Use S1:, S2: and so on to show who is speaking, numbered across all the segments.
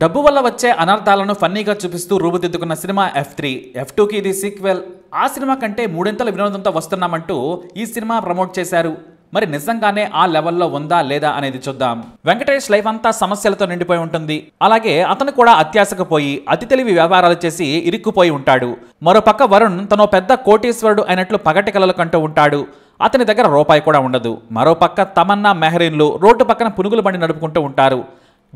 S1: డబ్బు వల్ల వచ్చే అనర్థాలను ఫన్నీగా చూపిస్తూ రూపుదిద్దుకున్న సినిమా ఎఫ్ త్రీ ఎఫ్ టూకి ఇది సీక్వెల్ ఆ సినిమా కంటే మూడింతల వినోదంతో వస్తున్నామంటూ ఈ సినిమా ప్రమోట్ చేశారు మరి నిజంగానే ఆ లెవెల్లో ఉందా లేదా అనేది చూద్దాం వెంకటేష్ లైఫ్ అంతా సమస్యలతో నిండిపోయి ఉంటుంది అలాగే అతను కూడా అత్యాశకు పోయి అతి తెలివి వ్యాపారాలు చేసి ఇరుక్కుపోయి ఉంటాడు మరోపక్క వరుణ్ తన పెద్ద కోటీశ్వరుడు అయినట్లు పగటి కలలు కంటూ ఉంటాడు అతని దగ్గర రూపాయి కూడా ఉండదు మరోపక్క తమన్నా మెహరీన్లు రోడ్డు పక్కన పునుగులు బండి నడుపుకుంటూ ఉంటారు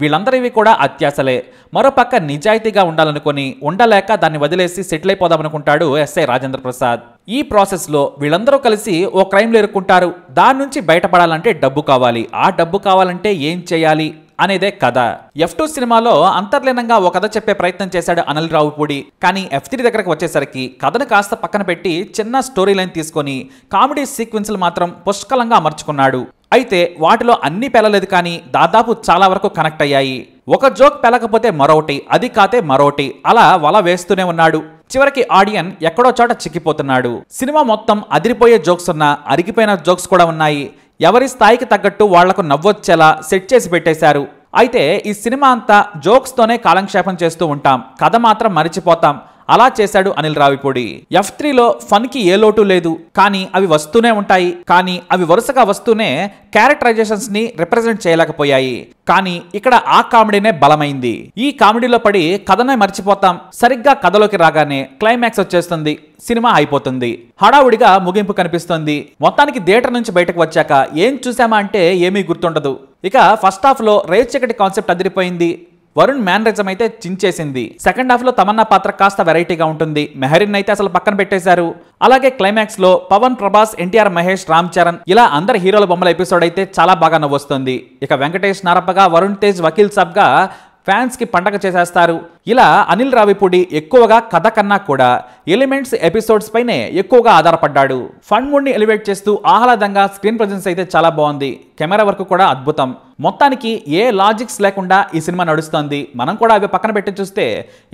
S1: వీళ్ళందరివి కూడా అత్యాశలే మరోపక్క నిజాయితీగా ఉండాలనుకుని ఉండలేక దాన్ని వదిలేసి సెటిల్ అయిపోదామనుకుంటాడు ఎస్ఐ రాజేంద్ర ప్రసాద్ ఈ ప్రాసెస్లో వీళ్ళందరూ కలిసి ఓ క్రైమ్లో ఎరుక్కుంటారు దాని నుంచి బయటపడాలంటే డబ్బు కావాలి ఆ డబ్బు కావాలంటే ఏం చేయాలి అనేదే కథ ఎఫ్ టూ సినిమాలో అంతర్లీనంగా ఒక కథ చెప్పే ప్రయత్నం చేశాడు అనిల్ రావుపూడి కానీ ఎఫ్ త్రీ దగ్గరకు వచ్చేసరికి కథను కాస్త పక్కన పెట్టి చిన్న స్టోరీ లైన్ తీసుకొని కామెడీ సీక్వెన్స్లు మాత్రం పుష్కలంగా అమర్చుకున్నాడు అయితే వాటిలో అన్ని పెలలేదు కానీ దాదాపు చాలా వరకు కనెక్ట్ అయ్యాయి ఒక జోక్ పెలకపోతే మరోటి అది కాతే మరోటి అలా వల వేస్తూనే ఉన్నాడు చివరికి ఆడియన్ ఎక్కడో చోట చిక్కిపోతున్నాడు సినిమా మొత్తం అదిరిపోయే జోక్స్ ఉన్నా అరిగిపోయిన జోక్స్ కూడా ఉన్నాయి ఎవరి స్థాయికి తగ్గట్టు వాళ్లకు నవ్వొచ్చేలా సెట్ చేసి పెట్టేశారు అయితే ఈ సినిమా అంతా జోక్స్తోనే కాలక్షేపం చేస్తూ ఉంటాం కథ మాత్రం మరిచిపోతాం అలా చేశాడు అనిల్ రావిపూడి ఎఫ్ త్రీలో ఫన్కి ఏ లోటు లేదు కానీ అవి వస్తూనే ఉంటాయి కానీ అవి వరుసగా వస్తూనే క్యారెక్టరైజేషన్స్ ని రిప్రజెంట్ చేయలేకపోయాయి కానీ ఇక్కడ ఆ కామెడీనే బలమైంది ఈ కామెడీలో పడి కథనే మర్చిపోతాం సరిగ్గా కథలోకి రాగానే క్లైమాక్స్ వచ్చేస్తుంది సినిమా అయిపోతుంది హడావుడిగా ముగింపు కనిపిస్తుంది మొత్తానికి థియేటర్ నుంచి బయటకు వచ్చాక ఏం చూసామా అంటే ఏమీ గుర్తుండదు ఇక ఫస్ట్ హాఫ్లో రేవ్ చక్కటి కాన్సెప్ట్ అదిరిపోయింది వరుణ్ మేనరిజం అయితే చించేసింది సెకండ్ హాఫ్ లో తమన్నా పాత్ర కాస్త వెరైటీగా ఉంటుంది మెహరిన్ అయితే అసలు పక్కన పెట్టేశారు అలాగే క్లైమాక్స్ లో పవన్ ప్రభాస్ ఎన్టీఆర్ మహేష్ రామ్ చరణ్ ఇలా అందరి హీరోల బొమ్మల ఎపిసోడ్ అయితే చాలా బాగా నవ్వొస్తుంది ఇక వెంకటేష్ నారప్పగా వరుణ్ తేజ్ వకీల్ ఫ్యాన్స్ ఫ్యాన్స్కి పండగ చేసేస్తారు ఇలా అనిల్ రావిపూడి ఎక్కువగా కథ కన్నా కూడా ఎలిమెంట్స్ ఎపిసోడ్స్ పైనే ఎక్కువగా ఆధారపడ్డాడు ఫన్ మూడ్ని ఎలివేట్ చేస్తూ ఆహ్లాదంగా స్క్రీన్ ప్రజెన్స్ అయితే చాలా బాగుంది కెమెరా వర్క్ కూడా అద్భుతం మొత్తానికి ఏ లాజిక్స్ లేకుండా ఈ సినిమా నడుస్తోంది మనం కూడా అవి పక్కన పెట్టి చూస్తే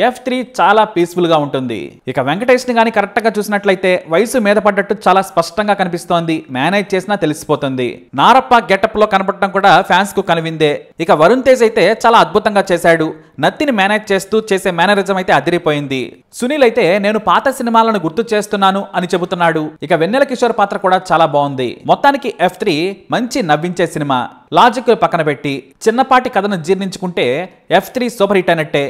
S1: ఎఫ్ త్రీ చాలా పీస్ఫుల్గా ఉంటుంది ఇక వెంకటేష్ని కానీ కరెక్ట్గా చూసినట్లయితే వయసు మీద పడ్డట్టు చాలా స్పష్టంగా కనిపిస్తోంది మేనేజ్ చేసినా తెలిసిపోతుంది నారప్ప గెటప్లో కనపడటం కూడా ఫ్యాన్స్కు కనివిందే ఇక వరుణ్ తేజ్ అయితే చాలా అద్భుతంగా చేశాడు నత్తిని మేనేజ్ చేస్తూ చేసే మేనరిజం అయితే అదిరిపోయింది సునీల్ అయితే నేను పాత సినిమాలను గుర్తు చేస్తున్నాను అని చెబుతున్నాడు ఇక వెన్నెల కిషోర్ పాత్ర కూడా చాలా బాగుంది మొత్తానికి ఎఫ్ త్రీ మంచి నవ్వించే సినిమా లాజిక్ పక్కన పెట్టి చిన్నపాటి కథను జీర్ణించుకుంటే ఎఫ్ త్రీ సూపర్ హిట్ అయినట్టే